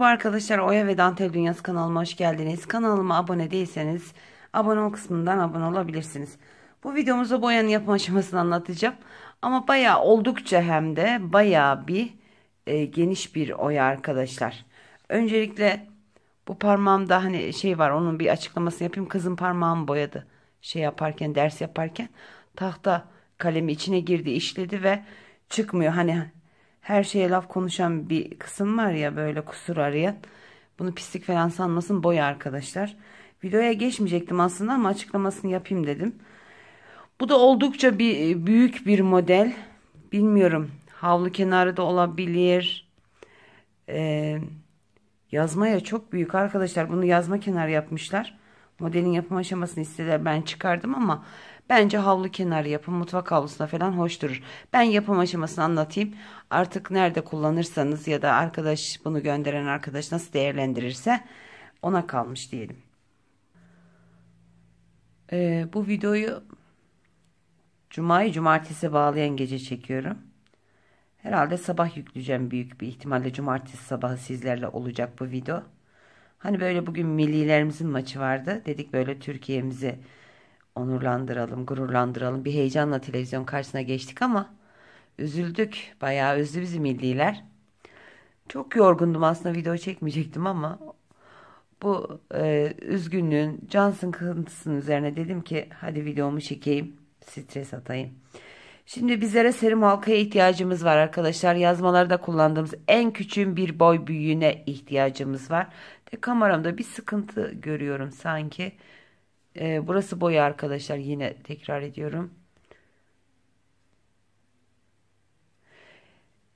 Merhaba arkadaşlar Oya ve Dantel Dünyası kanalıma hoş geldiniz. Kanalıma abone değilseniz abone ol kısmından abone olabilirsiniz. Bu videomuzda boyanın yapım aşamasını anlatacağım. Ama bayağı oldukça hem de bayağı bir e, geniş bir oya arkadaşlar. Öncelikle bu parmağımda hani şey var onun bir açıklamasını yapayım. Kızım parmağımı boyadı şey yaparken ders yaparken tahta kalemi içine girdi işledi ve çıkmıyor. Hani her şeye laf konuşan bir kısım var ya böyle kusur arayan. Bunu pislik falan sanmasın boy arkadaşlar. Videoya geçmeyecektim aslında ama açıklamasını yapayım dedim. Bu da oldukça bir e, büyük bir model. Bilmiyorum havlu kenarı da olabilir. Ee, yazmaya çok büyük arkadaşlar. Bunu yazma kenarı yapmışlar. Modelin yapım aşamasını istediler. Ben çıkardım ama Bence havlu kenarı yapın mutfak havlusuna falan hoş durur. Ben yapım aşamasını anlatayım. Artık nerede kullanırsanız ya da arkadaş bunu gönderen arkadaş nasıl değerlendirirse ona kalmış diyelim. Ee, bu videoyu Cuma'yı cumartesi bağlayan gece çekiyorum. Herhalde sabah yükleyeceğim büyük bir ihtimalle cumartesi sabahı sizlerle olacak bu video. Hani böyle bugün millilerimizin maçı vardı. Dedik böyle Türkiye'mizi onurlandıralım, gururlandıralım. Bir heyecanla televizyon karşısına geçtik ama üzüldük. Bayağı üzdü bizi milliler. Çok yorgundum aslında video çekmeyecektim ama bu e, üzgünlüğün, can sıkıntısının üzerine dedim ki hadi videomu çekeyim, stres atayım. Şimdi bizlere serum halkaya ihtiyacımız var arkadaşlar. Yazmalarda kullandığımız en küçüğün bir boy büyüğüne ihtiyacımız var. De kameramda bir sıkıntı görüyorum sanki. E, burası boyu arkadaşlar. Yine tekrar ediyorum.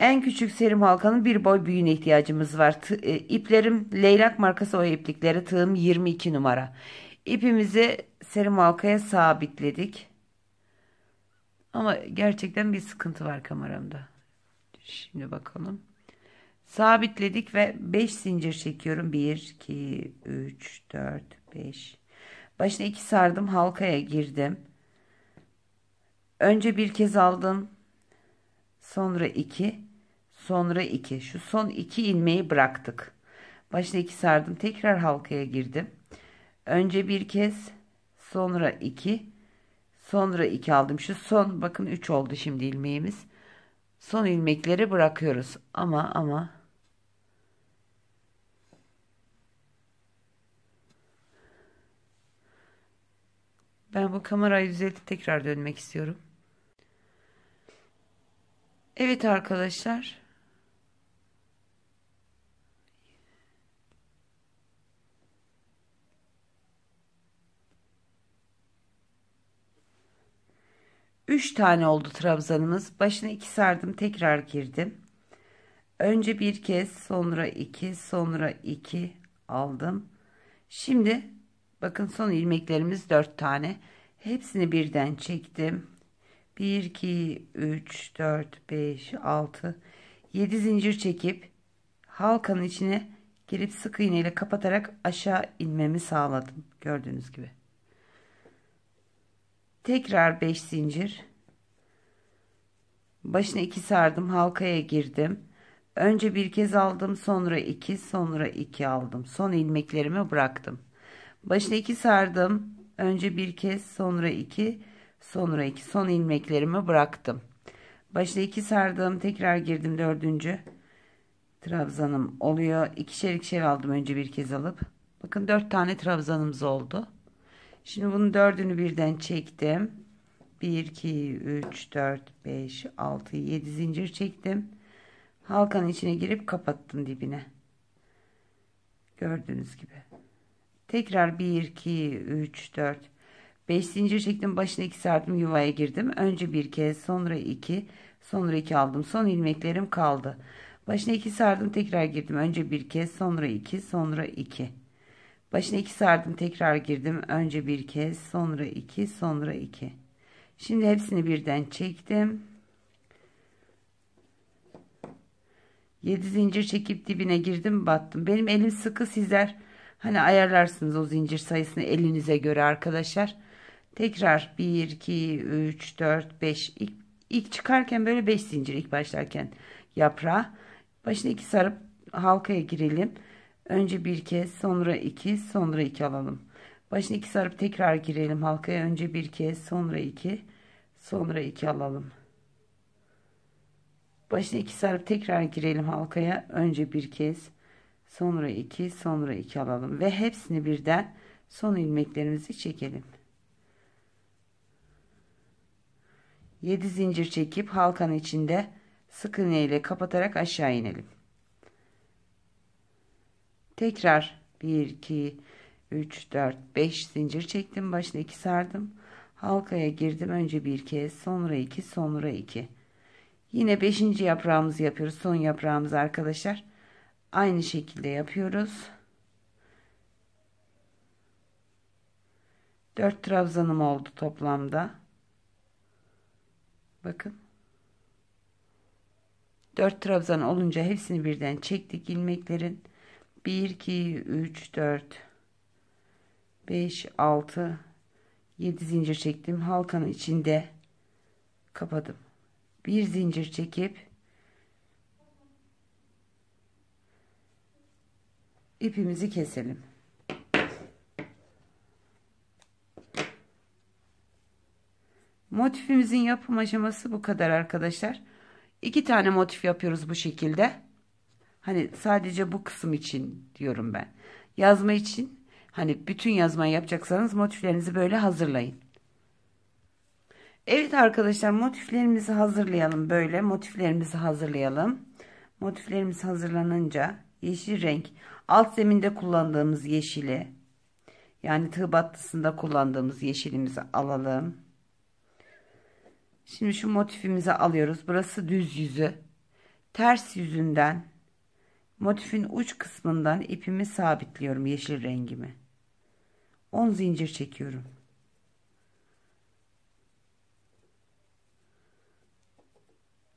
En küçük serim halkanın bir boy büyüğüne ihtiyacımız var. Tı, e, iplerim leylak markası o iplikleri tığım 22 numara. İpimizi serim halkaya sabitledik. Ama gerçekten bir sıkıntı var kameramda. Şimdi bakalım. Sabitledik ve 5 zincir çekiyorum. 1, 2, 3, 4, 5, Başına iki sardım halkaya girdim. Önce bir kez aldım. Sonra iki. Sonra iki. Şu son iki ilmeği bıraktık. Başına iki sardım. Tekrar halkaya girdim. Önce bir kez. Sonra iki. Sonra iki aldım. Şu son bakın üç oldu şimdi ilmeğimiz. Son ilmekleri bırakıyoruz. Ama ama Ben bu kamerayı düzeltip tekrar dönmek istiyorum. Evet arkadaşlar. Üç tane oldu trabzanımız. Başına iki sardım. Tekrar girdim. Önce bir kez sonra iki sonra iki aldım. Şimdi Bakın son ilmeklerimiz 4 tane. Hepsini birden çektim. 1, 2, 3, 4, 5, 6, 7 zincir çekip halkanın içine girip sık iğne ile kapatarak aşağı inmemi sağladım. Gördüğünüz gibi. Tekrar 5 zincir. Başına 2 sardım. Halkaya girdim. Önce bir kez aldım. Sonra 2. Sonra 2 aldım. Son ilmeklerimi bıraktım. Başına iki sardım. Önce bir kez sonra iki, sonra iki, son ilmeklerimi bıraktım. Başına iki sardım. Tekrar girdim dördüncü trabzanım oluyor. ikişer ikişer aldım önce bir kez alıp. Bakın dört tane trabzanımız oldu. Şimdi bunun dördünü birden çektim. 1, 2, 3, 4, 5, 6, 7 zincir çektim. Halkanın içine girip kapattım dibine. Gördüğünüz gibi. Tekrar 1, 2, 3, 4. 5 zincir çektim. Başına 2 sardım. Yuvaya girdim. Önce bir kez sonra 2. Sonra 2 aldım. Son ilmeklerim kaldı. Başına 2 sardım. Tekrar girdim. Önce bir kez sonra 2. Sonra 2. Başına 2 sardım. Tekrar girdim. Önce bir kez sonra 2. Sonra 2. Şimdi hepsini birden çektim. 7 zincir çekip dibine girdim battım. Benim elim sıkı sizler. Hani ayarlarsınız o zincir sayısını elinize göre arkadaşlar. Tekrar 1, 2, 3, 4, 5. İlk, ilk çıkarken böyle 5 zincir ilk başlarken yaprağa. Başına 2 sarıp halkaya girelim. Önce bir kez sonra 2 sonra 2 alalım. Başına 2 sarıp tekrar girelim halkaya. Önce bir kez sonra 2 sonra 2 alalım. Başına 2 sarıp tekrar girelim halkaya. Önce bir kez sonra 2 sonra 2 alalım ve hepsini birden son ilmeklerimizi çekelim 7 zincir çekip halkanın içinde sık iğne ile kapatarak aşağı inelim tekrar 1 2 3 4 5 zincir çektim başına 2 sardım halkaya girdim önce bir kez sonra 2 sonra 2 yine 5. yaprağımızı yapıyoruz son yaprağımız arkadaşlar aynı şekilde yapıyoruz. 4 trabzanım oldu toplamda. Bakın. 4 trabzan olunca hepsini birden çektik ilmeklerin. 1 2 3 4 5 6 7 zincir çektim. Halkanın içinde kapadım. Bir zincir çekip ipimizi keselim. Motifimizin yapım aşaması bu kadar arkadaşlar. İki tane motif yapıyoruz bu şekilde. Hani sadece bu kısım için diyorum ben. Yazma için hani bütün yazmayı yapacaksanız motiflerinizi böyle hazırlayın. Evet arkadaşlar motiflerimizi hazırlayalım böyle motiflerimizi hazırlayalım. Motiflerimiz hazırlanınca Yeşil renk. Alt zeminde kullandığımız yeşili yani tığ battısında kullandığımız yeşilimizi alalım. Şimdi şu motifimizi alıyoruz. Burası düz yüzü. Ters yüzünden motifin uç kısmından ipimi sabitliyorum yeşil rengimi. 10 zincir çekiyorum.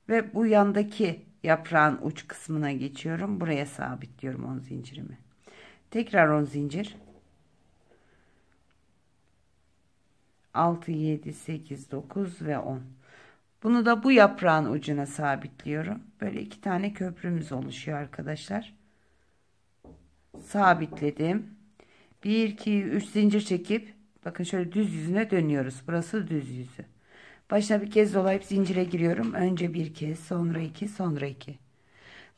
Ve bu yandaki Yaprağın uç kısmına geçiyorum. Buraya sabitliyorum 10 zincirimi. Tekrar 10 zincir. 6, 7, 8, 9 ve 10. Bunu da bu yaprağın ucuna sabitliyorum. Böyle iki tane köprümüz oluşuyor arkadaşlar. Sabitledim. 1, 2, 3 zincir çekip bakın şöyle düz yüzüne dönüyoruz. Burası düz yüzü. Başına bir kez dolayıp zincire giriyorum. Önce bir kez, sonra iki, sonra iki.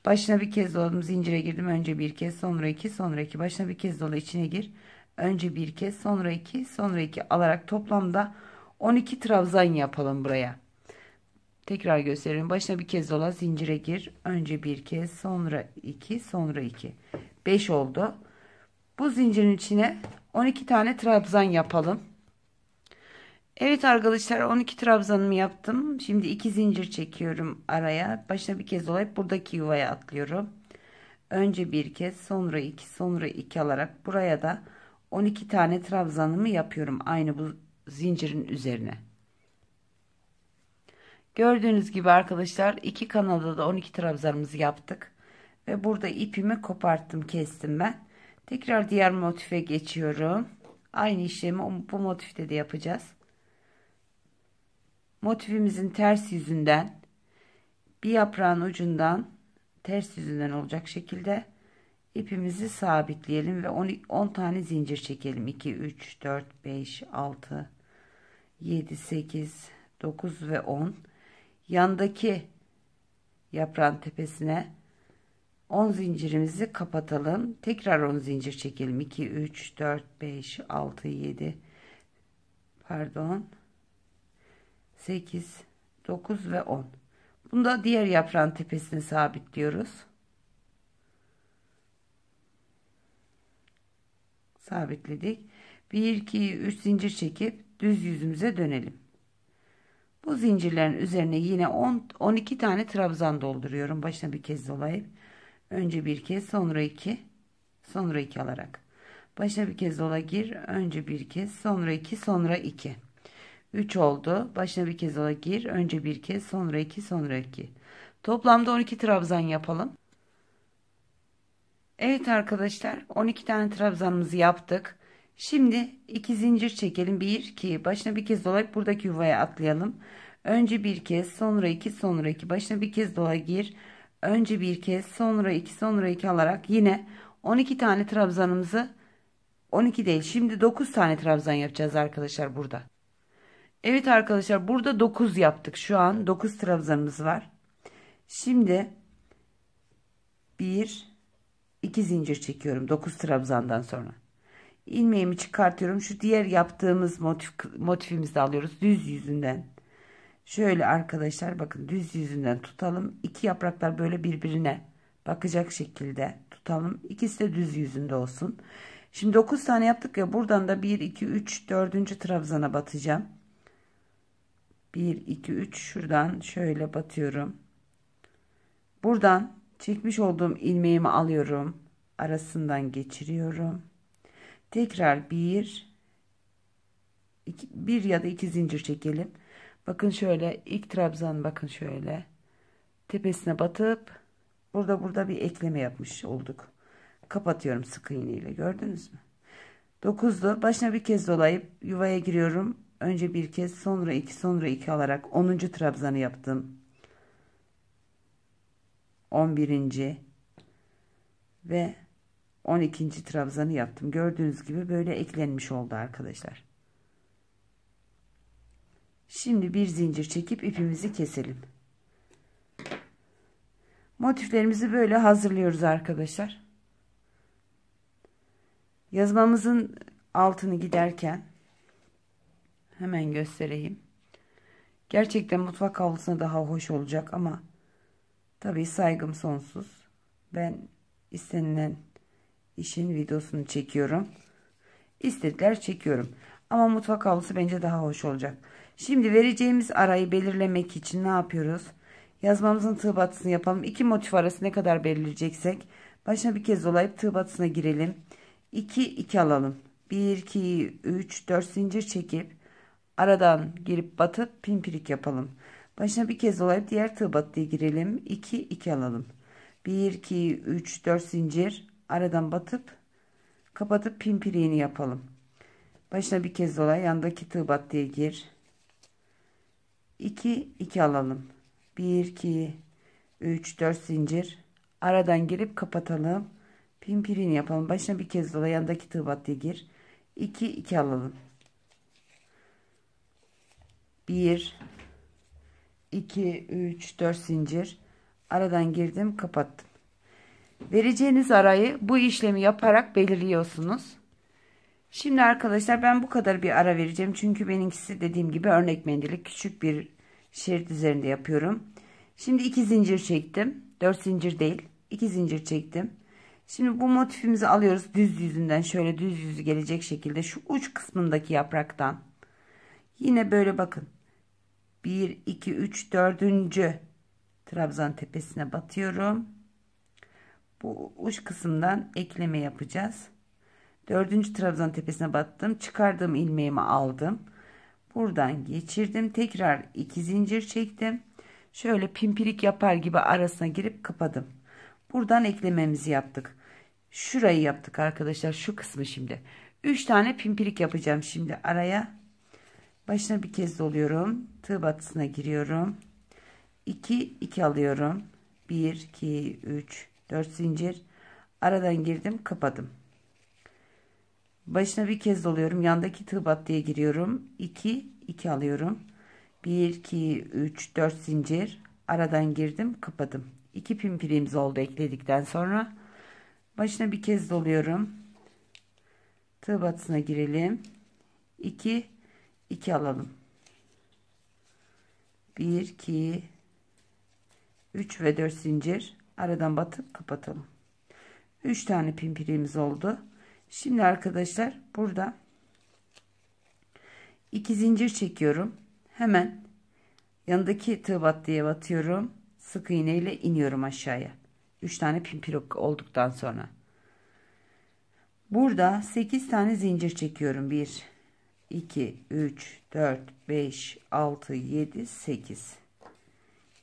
Başına bir kez doladım, zincire girdim. Önce bir kez, sonra iki, sonra iki. Başına bir kez dola, içine gir. Önce bir kez, sonra iki, sonra iki alarak toplamda 12 trabzan yapalım buraya. Tekrar gösteriyorum. Başına bir kez dola, zincire gir. Önce bir kez, sonra iki, sonra iki. 5 oldu. Bu zincirin içine 12 tane trabzan yapalım. Evet arkadaşlar 12 trabzanımı yaptım. Şimdi 2 zincir çekiyorum araya. Başta bir kez dolayıp buradaki yuvaya atlıyorum. Önce bir kez sonra 2 sonra 2 alarak buraya da 12 tane trabzanımı yapıyorum. Aynı bu zincirin üzerine. Gördüğünüz gibi arkadaşlar iki kanalda da 12 trabzanımızı yaptık. Ve burada ipimi koparttım kestim ben. Tekrar diğer motife geçiyorum. Aynı işlemi bu motifte de yapacağız motifimizin ters yüzünden bir yaprağın ucundan ters yüzünden olacak şekilde ipimizi sabitleyelim ve 10 tane zincir çekelim 2 3 4 5 6 7 8 9 ve 10 yandaki yaprağın tepesine 10 zincirimizi kapatalım tekrar 10 zincir çekelim 2 3 4 5 6 7 pardon 8, 9 ve 10. Bunu da diğer yaprağın tepesine sabitliyoruz. Sabitledik. 1, 2, 3 zincir çekip düz yüzümüze dönelim. Bu zincirlerin üzerine yine 10, 12 tane trabzan dolduruyorum. Başına bir kez dolayıp. Önce bir kez sonra iki. Sonra iki alarak. Başına bir kez dola gir. Önce bir kez sonra iki sonra iki. 3 oldu. Başına bir kez daha gir. Önce bir kez sonra 2 sonra 2. Toplamda 12 trabzan yapalım. Evet arkadaşlar 12 tane trabzanımızı yaptık. Şimdi 2 zincir çekelim. 1 2 başına bir kez dolayıp buradaki yuvaya atlayalım. Önce bir kez sonra 2 sonra 2 başına bir kez dolayı gir. Önce bir kez sonra 2 sonra 2 alarak yine 12 tane trabzanımızı 12 değil şimdi 9 tane trabzan yapacağız arkadaşlar burada. Evet arkadaşlar burada 9 yaptık. Şu an 9 trabzanımız var. Şimdi 1 2 zincir çekiyorum 9 trabzandan sonra. Ilmeğimi çıkartıyorum. Şu diğer yaptığımız motif motifimizi alıyoruz düz yüzünden. Şöyle arkadaşlar bakın düz yüzünden tutalım. İki yapraklar böyle birbirine bakacak şekilde tutalım. İkisi de düz yüzünde olsun. Şimdi 9 tane yaptık ya buradan da 1 2 3 4. trabzana batacağım. 1 2 3 şuradan şöyle batıyorum. Buradan çekmiş olduğum ilmeğimi alıyorum. Arasından geçiriyorum. Tekrar 1 2 1 ya da 2 zincir çekelim. Bakın şöyle ilk trabzan bakın şöyle. Tepesine batıp burada burada bir ekleme yapmış olduk. Kapatıyorum sık iğneyle gördünüz mü? 9'lu başına bir kez dolayıp yuvaya giriyorum. Önce bir kez sonra iki sonra iki alarak 10. trabzanı yaptım. 11. ve 12. trabzanı yaptım. Gördüğünüz gibi böyle eklenmiş oldu arkadaşlar. Şimdi bir zincir çekip ipimizi keselim. Motiflerimizi böyle hazırlıyoruz arkadaşlar. Yazmamızın altını giderken Hemen göstereyim. Gerçekten mutfak havlusuna daha hoş olacak ama tabii saygım sonsuz. Ben istenilen işin videosunu çekiyorum. İstediler çekiyorum. Ama mutfak havlusu bence daha hoş olacak. Şimdi vereceğimiz arayı belirlemek için ne yapıyoruz? Yazmamızın tığ batısını yapalım. İki motif arası ne kadar belirleyeceksek başına bir kez dolayıp tığ batısına girelim. 2 2 alalım. 1 2 3 4 zincir çekip Aradan girip batıp pimpirik yapalım. Başına bir kez dolayıp diğer tığ battıya girelim. 2 2 alalım. 1 2 3 4 zincir aradan batıp kapatıp pimpiriğini yapalım. Başına bir kez dolay yandaki tığ battıya gir. 2 2 alalım. 1 2 3 4 zincir aradan girip kapatalım. Pimpirini yapalım. Başına bir kez dolay yandaki tığ battıya gir. 2 2 alalım. 1 2 3 4 zincir aradan girdim kapattım vereceğiniz arayı bu işlemi yaparak belirliyorsunuz şimdi arkadaşlar ben bu kadar bir ara vereceğim çünkü benimkisi dediğim gibi örnek mendilik küçük bir şerit üzerinde yapıyorum şimdi 2 zincir çektim 4 zincir değil 2 zincir çektim Şimdi bu motifimizi alıyoruz düz yüzünden şöyle düz yüzü gelecek şekilde şu uç kısmındaki yapraktan. Yine böyle bakın. 1 2 3 4. trabzan tepesine batıyorum bu uç kısımdan ekleme yapacağız dördüncü trabzan tepesine battım çıkardığım ilmeğimi aldım buradan geçirdim tekrar iki zincir çektim şöyle pimpirik yapar gibi arasına girip kapadım buradan eklememizi yaptık şurayı yaptık arkadaşlar şu kısmı şimdi 3 tane pimpirik yapacağım şimdi araya başına bir kez doluyorum tığ batısına giriyorum 2 2 alıyorum 1 2 3 4 zincir aradan girdim kapadım başına bir kez doluyorum yandaki tığ battıya giriyorum 2 2 alıyorum 1 2 3 4 zincir aradan girdim kapadım 2 pimpirimiz oldu ekledikten sonra başına bir kez doluyorum tığ batısına girelim 2 2 alalım. 1, 2, 3 ve 4 zincir aradan batıp kapatalım. 3 tane pimpirimiz oldu. Şimdi arkadaşlar burada 2 zincir çekiyorum. Hemen yanındaki tığ battıya batıyorum. Sık iğne ile iniyorum aşağıya. 3 tane pimpir olduktan sonra. Burada 8 tane zincir çekiyorum. 1 2, 3, 4, 5, 6, 7, 8.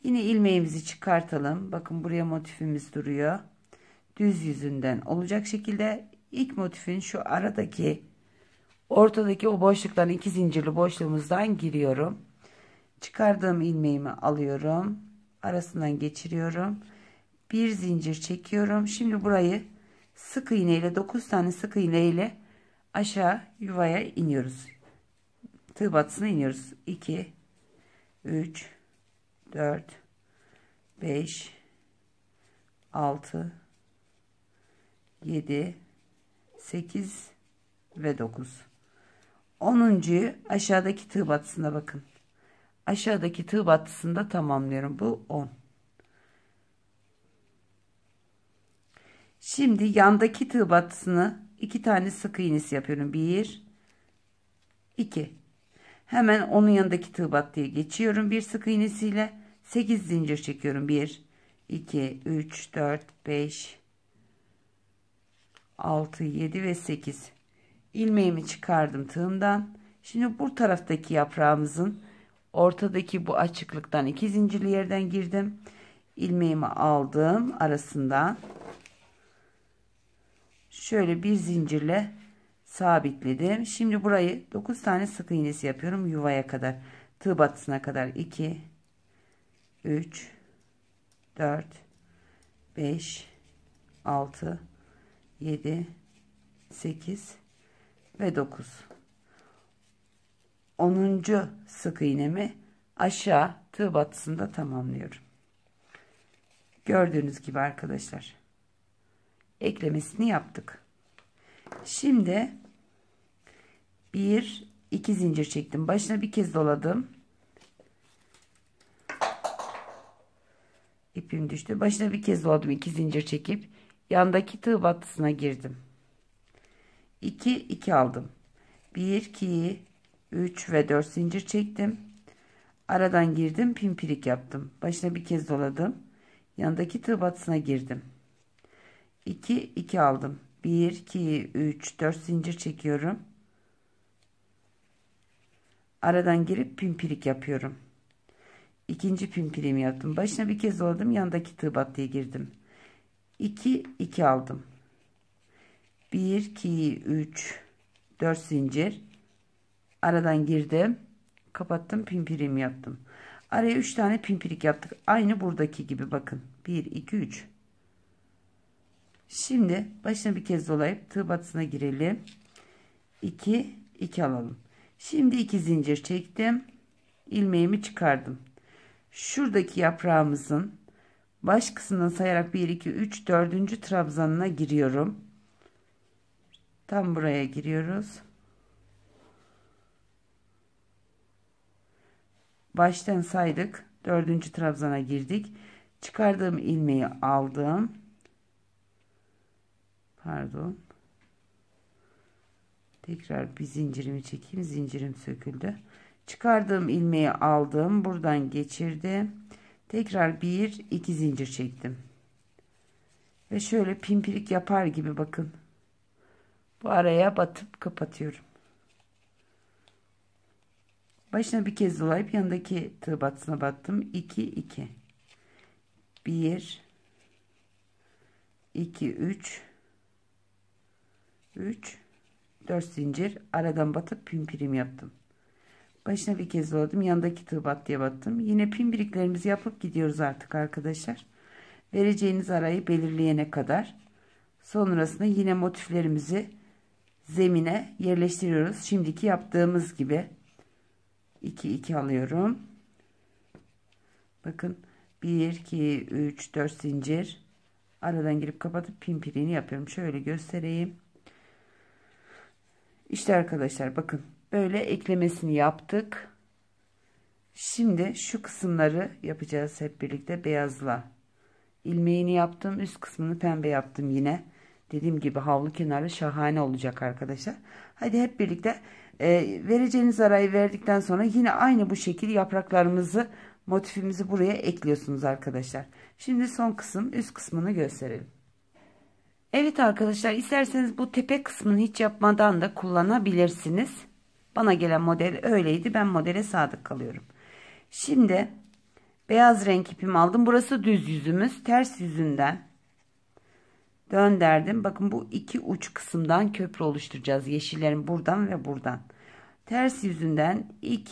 Yine ilmeğimizi çıkartalım. Bakın buraya motifimiz duruyor. Düz yüzünden olacak şekilde ilk motifin şu aradaki ortadaki o boşluktan iki zincirli boşluğumuzdan giriyorum. Çıkardığım ilmeğimi alıyorum. Arasından geçiriyorum. Bir zincir çekiyorum. Şimdi burayı sık iğneyle, ile 9 tane sık iğneyle aşağı yuvaya iniyoruz tığ batısına iniyoruz. 2 3 4 5 6 7 8 ve 9 10. aşağıdaki tığ batısına bakın. Aşağıdaki tığ batısında tamamlıyorum. Bu 10. Şimdi yandaki tığ batısını iki tane sık iğnesi yapıyorum. 1 2 Hemen onun yanındaki tığ battıya geçiyorum. Bir sık iğnesiyle 8 zincir çekiyorum. 1, 2, 3, 4, 5, 6, 7 ve 8. Ilmeğimi çıkardım tığımdan. Şimdi bu taraftaki yaprağımızın ortadaki bu açıklıktan iki zincirli yerden girdim. Ilmeğimi aldım arasından. Şöyle bir zincirle sabitledim. Şimdi burayı 9 tane sık iğnesi yapıyorum yuvaya kadar. Tığ batısına kadar 2 3 4 5 6 7 8 ve 9 10. sık iğnemi aşağı tığ batısında tamamlıyorum. Gördüğünüz gibi arkadaşlar eklemesini yaptık. Şimdi 1 2 zincir çektim. Başına bir kez doladım. İpim düştü. Başına bir kez doladım. 2 zincir çekip yandaki tığ battısına girdim. 2 2 aldım. 1 2 3 ve 4 zincir çektim. Aradan girdim. Pimpirik yaptım. Başına bir kez doladım. Yandaki tığ battısına girdim. 2 2 aldım. 1 2 3 4 zincir çekiyorum. Aradan girip pimpirik yapıyorum. İkinci pimpirimi yaptım. Başına bir kez doladım. Yandaki tığ battıya girdim. 2 2 aldım. 1 2 3 4 zincir. Aradan girdim. Kapattım. Pimpirimi yaptım. Araya 3 tane pimpirik yaptık. Aynı buradaki gibi bakın. 1 2 3 Şimdi başına bir kez dolayıp tığ batısına girelim. 2 2 alalım. Şimdi iki zincir çektim. ilmeğimi çıkardım. Şuradaki yaprağımızın baş kısmından sayarak 1 2 3 4. trabzanına giriyorum. Tam buraya giriyoruz. Baştan saydık. 4. trabzana girdik. Çıkardığım ilmeği aldım. Pardon. Tekrar bir zincirimi çekeyim. Zincirim söküldü. Çıkardığım ilmeği aldım. Buradan geçirdim. Tekrar bir iki zincir çektim. Ve şöyle pimpirik yapar gibi bakın. Bu araya batıp kapatıyorum. Başına bir kez dolayıp yanındaki tığ batısına battım. 2 2 1 2 3 3 4 zincir aradan batıp pim prim yaptım başına bir kez doladım yanındaki tığ bat diye battım yine pim biriklerimizi yapıp gidiyoruz artık arkadaşlar vereceğiniz arayı belirleyene kadar sonrasında yine motiflerimizi zemine yerleştiriyoruz şimdiki yaptığımız gibi 2 2 alıyorum bakın 1 2 3 4 zincir aradan girip kapatıp pin pirini yapıyorum şöyle göstereyim işte arkadaşlar bakın böyle eklemesini yaptık. Şimdi şu kısımları yapacağız hep birlikte beyazla. İlmeğini yaptım. Üst kısmını pembe yaptım yine. Dediğim gibi havlu kenarı şahane olacak arkadaşlar. Hadi hep birlikte e, vereceğiniz arayı verdikten sonra yine aynı bu şekil yapraklarımızı motifimizi buraya ekliyorsunuz arkadaşlar. Şimdi son kısım üst kısmını gösterelim. Evet arkadaşlar isterseniz bu tepe kısmını hiç yapmadan da kullanabilirsiniz. Bana gelen model öyleydi. Ben modele sadık kalıyorum. Şimdi beyaz renk ipimi aldım. Burası düz yüzümüz. Ters yüzünden dönderdim. Bakın bu iki uç kısımdan köprü oluşturacağız. Yeşillerin buradan ve buradan. Ters yüzünden ilk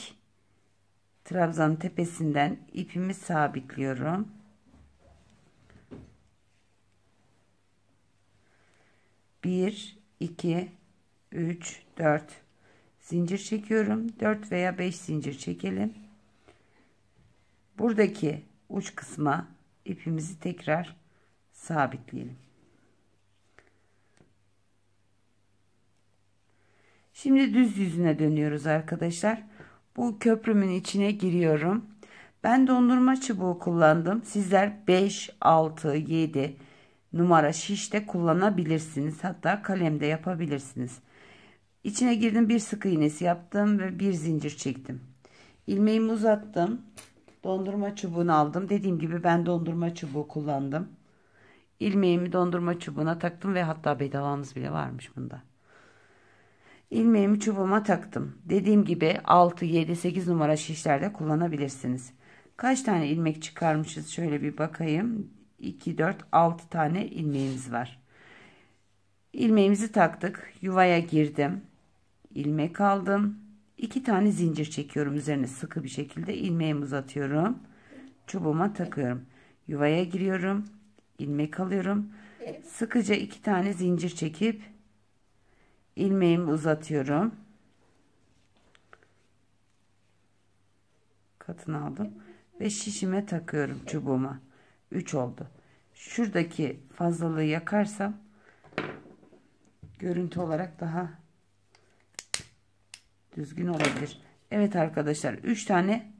trabzanın tepesinden ipimi sabitliyorum. 1, 2, 3, 4 zincir çekiyorum. 4 veya 5 zincir çekelim. Buradaki uç kısma ipimizi tekrar sabitleyelim. Şimdi düz yüzüne dönüyoruz arkadaşlar. Bu köprümün içine giriyorum. Ben dondurma çubuğu kullandım. Sizler 5, 6, 7, 8, numara şişte kullanabilirsiniz. Hatta kalemde yapabilirsiniz. İçine girdim bir sık iğnesi yaptım ve bir zincir çektim. İlmeğimi uzattım. Dondurma çubuğunu aldım. Dediğim gibi ben dondurma çubuğu kullandım. İlmeğimi dondurma çubuğuna taktım ve hatta bedavamız bile varmış bunda. İlmeğimi çubuğuma taktım. Dediğim gibi 6, 7, 8 numara şişlerde kullanabilirsiniz. Kaç tane ilmek çıkarmışız şöyle bir bakayım. 2, 4, 6 tane ilmeğimiz var. Ilmeğimizi taktık. Yuvaya girdim. ilmek aldım. 2 tane zincir çekiyorum. Üzerine sıkı bir şekilde ilmeğimi uzatıyorum. Çubuğuma takıyorum. Yuvaya giriyorum. ilmek alıyorum. Sıkıca 2 tane zincir çekip ilmeğimi uzatıyorum. Katını aldım ve şişime takıyorum çubuğuma. 3 oldu şuradaki fazlalığı yakarsam görüntü olarak daha düzgün olabilir. Evet arkadaşlar 3 tane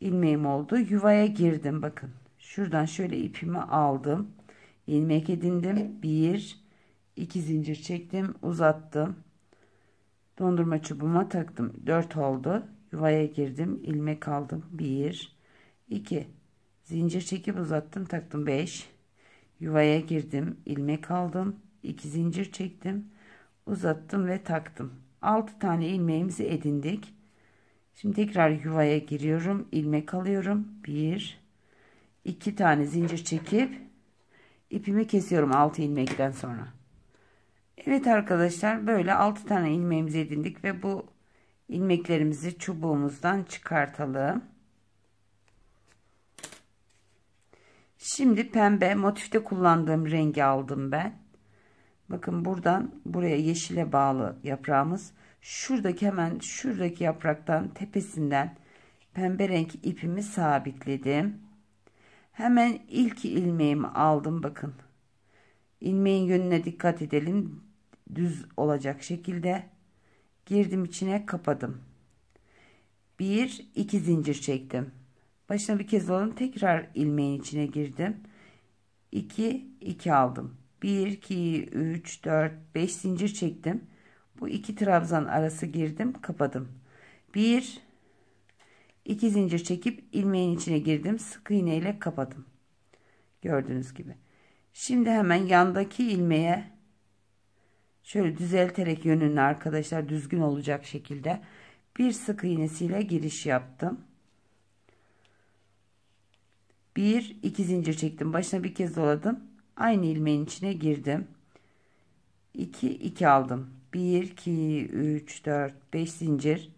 ilmeğim oldu. Yuvaya girdim bakın. Şuradan şöyle ipimi aldım. ilmek edindim. 1 2 zincir çektim, uzattım. Dondurma çubuğuma taktım. 4 oldu. Yuvaya girdim, ilmek aldım. 1 2 Zincir çekip uzattım taktım 5. Yuvaya girdim. ilmek aldım. 2 zincir çektim. Uzattım ve taktım. 6 tane ilmeğimizi edindik. Şimdi tekrar yuvaya giriyorum. ilmek alıyorum. 1 2 tane zincir çekip ipimi kesiyorum 6 ilmekten sonra. Evet arkadaşlar böyle 6 tane ilmeğimizi edindik ve bu ilmeklerimizi çubuğumuzdan çıkartalım. Şimdi pembe motifte kullandığım rengi aldım ben. Bakın buradan buraya yeşile bağlı yaprağımız. Şuradaki hemen şuradaki yapraktan tepesinden pembe renk ipimi sabitledim. Hemen ilk ilmeğimi aldım bakın. İlmeğin yönüne dikkat edelim. Düz olacak şekilde girdim içine kapadım. 1 2 zincir çektim. Başına bir kez alalım. Tekrar ilmeğin içine girdim. 2 2 aldım. 1 2 3 4 5 zincir çektim. Bu iki trabzan arası girdim, kapadım. 1 2 zincir çekip ilmeğin içine girdim. Sık iğne ile kapadım. Gördüğünüz gibi. Şimdi hemen yandaki ilmeğe şöyle düzelterek yönünü arkadaşlar düzgün olacak şekilde bir sık iğnesiyle giriş yaptım. Bir iki zincir çektim başına bir kez doladım aynı ilmeğin içine girdim 2 2 aldım 1 2 3 4 5 zincir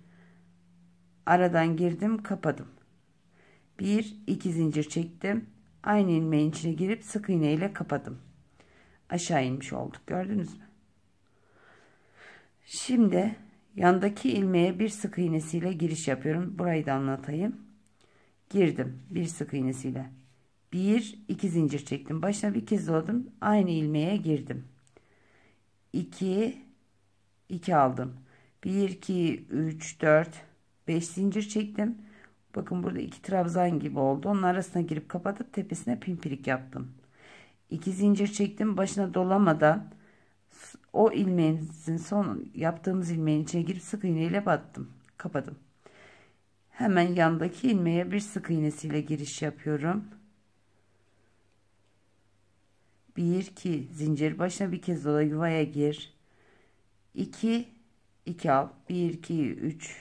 aradan girdim kapadım 1 2 zincir çektim aynı ilmeğin içine girip sık iğne ile kapadım aşağı inmiş olduk gördünüz mü şimdi yandaki ilmeğe bir sık iğnesiyle giriş yapıyorum burayı da anlatayım girdim bir sık iğnesiyle. Bir, iki zincir çektim. Başına bir kez doladım. Aynı ilmeğe girdim. 2 2 aldım. 1 2 3 4 5 zincir çektim. Bakın burada iki trabzan gibi oldu. Onun arasına girip kapatıp tepesine pimpirik yaptım. 2 zincir çektim. Başına dolamadan o ilmeğin son yaptığımız ilmeğin içine girip sık iğneyle battım. Kapadım. Hemen yandaki ilmeğe bir sık iğnesiyle giriş yapıyorum. 1 2 zincir başına bir kez dola yuvaya gir. 2 2 al. 1 2 3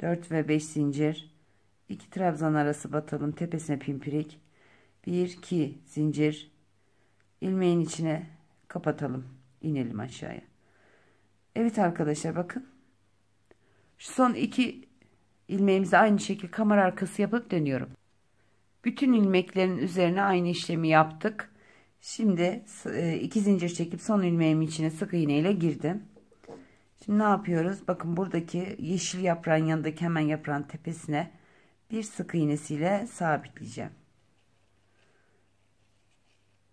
4 ve 5 zincir. 2 trabzan arası batalım tepesine pimpirik. 1 2 zincir. ilmeğin içine kapatalım. inelim aşağıya. Evet arkadaşlar bakın. Şu son iki ilmeğimizi aynı şekilde kamera arkası yapıp dönüyorum. Bütün ilmeklerin üzerine aynı işlemi yaptık. Şimdi e, iki zincir çekip son ilmeğimin içine sık iğne ile girdim. Şimdi ne yapıyoruz? Bakın buradaki yeşil yaprağın yanındaki hemen yaprağın tepesine bir sık iğnesiyle sabitleyeceğim.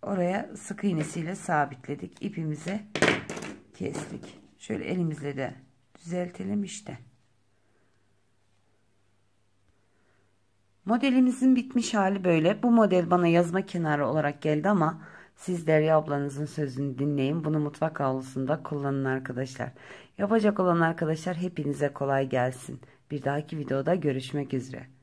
Oraya sık iğnesiyle sabitledik. İpimizi kestik. Şöyle elimizle de düzeltelim işte. Modelimizin bitmiş hali böyle. Bu model bana yazma kenarı olarak geldi ama siz Derya ablanızın sözünü dinleyin. Bunu mutfak avlusunda kullanın arkadaşlar. Yapacak olan arkadaşlar hepinize kolay gelsin. Bir dahaki videoda görüşmek üzere.